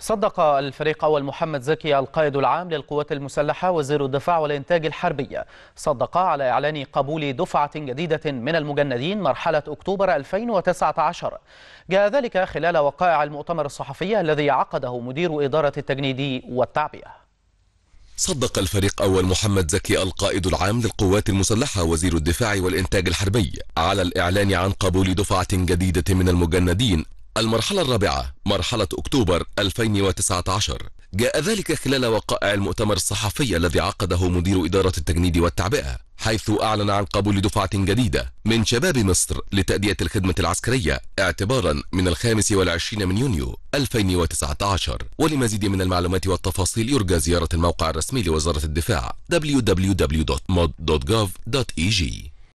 صدق الفريق أول محمد زكي القائد العام للقوات المسلحة وزير الدفاع والإنتاج الحربي صدق على إعلان قبول دفعة جديدة من المجندين مرحلة أكتوبر 2019 جاء ذلك خلال وقائع المؤتمر الصحفي الذي عقده مدير إدارة التجنيد والتعبئة صدق الفريق أول محمد زكي القائد العام للقوات المسلحة وزير الدفاع والإنتاج الحربي على الإعلان عن قبول دفعة جديدة من المجندين المرحلة الرابعة مرحلة أكتوبر 2019 جاء ذلك خلال وقائع المؤتمر الصحفي الذي عقده مدير إدارة التجنيد والتعبئة حيث أعلن عن قبول دفعة جديدة من شباب مصر لتأدية الخدمة العسكرية اعتبارا من الخامس والعشرين من يونيو 2019 ولمزيد من المعلومات والتفاصيل يرجى زيارة الموقع الرسمي لوزارة الدفاع www.mod.gov.eg